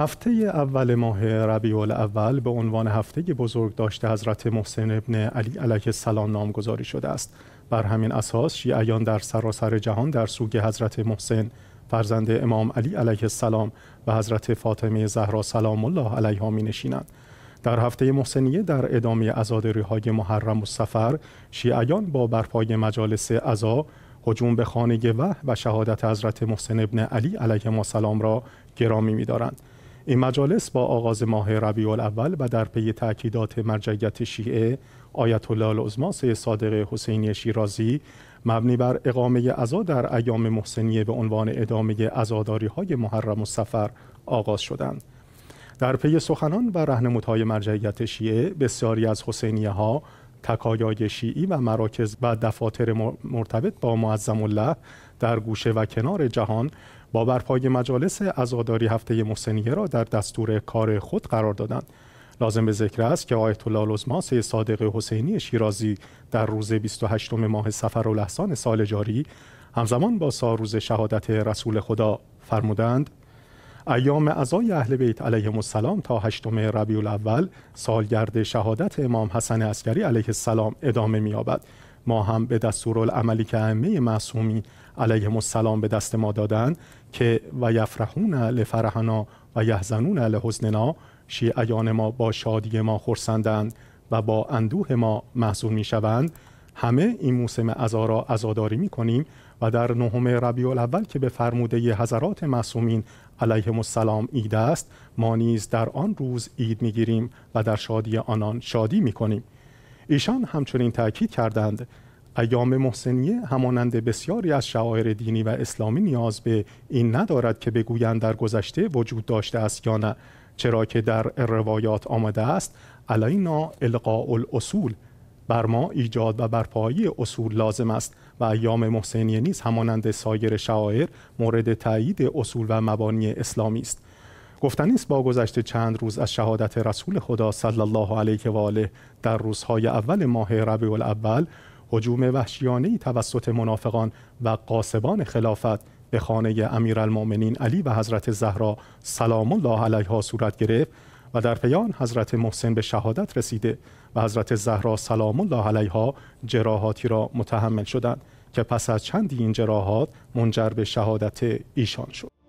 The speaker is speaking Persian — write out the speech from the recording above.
هفته اول ماه ربیع اول به عنوان هفته بزرگ داشته حضرت محسن ابن علی علیه السلام نامگذاری شده است بر همین اساس شیعیان در سراسر جهان در سوگ حضرت محسن فرزند امام علی علیه السلام و حضرت فاطمه زهرا سلام الله علیها می نشینند در هفته محسنیه در ادامه ازادری های محرم و سفر شیعیان با برپای مجالس عزا هجوم به خانه وح و شهادت حضرت محسن ابن علی علیه السلام را گرامی دارند. این مجالس با آغاز ماه ربیع الاول و در پی تاکیدات مرجعیت شیعه آیت الله العظما صادق حسینی شیرازی مبنی بر اقامه عزا در ایام محسنیه به عنوان ادامه عزاداری های محرم و سفر آغاز شدند در پی سخنان و رهنمودهای مرجعیت شیعه بسیاری از حسینیه ها تکایای شیعی و مراکز و دفاتر مرتبط با معظم الله در گوشه و کنار جهان با برپای مجالس عزاداری هفته محسنیه را در دستور کار خود قرار دادند لازم به ذکر است که آیت الله العظما صادق حسینی شیرازی در روز 28 ماه سفر و سال جاری همزمان با سال روز شهادت رسول خدا فرمودند ایام عزای اهل بیت علیهم السلام تا هشتم ربیع الاول سالگرد شهادت امام حسن عسکری علیه السلام ادامه می‌یابد ما هم به دستورالعملی که همه معصومی علیهم السلام به دست ما دادند که و یفرحون لفرحنا و یحزنون لحزننا شیعیان ما با شادی ما خرسندند و با اندوه ما می می‌شوند. همه این موسم عزا را عزاداری میکنیم و در نهم ربیع الاول که به فرموده حضرات معصومین علیهم السلام عید است ما نیز در آن روز عید میگیریم و در شادی آنان شادی میکنیم ایشان همچنین تاکید کردند ایام محسنیه همانند بسیاری از شعائر دینی و اسلامی نیاز به این ندارد که بگویند در گذشته وجود داشته است یا نه چرا که در روایات آمده است علینا القاء الاصول بر ما ایجاد و برپایی اصول لازم است و ایام محسنیه نیز همانند سایر شاعر مورد تایید اصول و مبانی اسلامی است گفتنی است با گذشت چند روز از شهادت رسول خدا صلی الله علیه و آله در روزهای اول ماه ربیع الاول هجوم وحشیانه توسط منافقان و قاسبان خلافت به خانه امیرالمؤمنین علی و حضرت زهرا سلام الله علیها صورت گرفت و در پیان حضرت محسن به شهادت رسیده و حضرت زهرا سلام الله علیها جراحاتی را متحمل شدند که پس از چندی این جراحات منجر به شهادت ایشان شد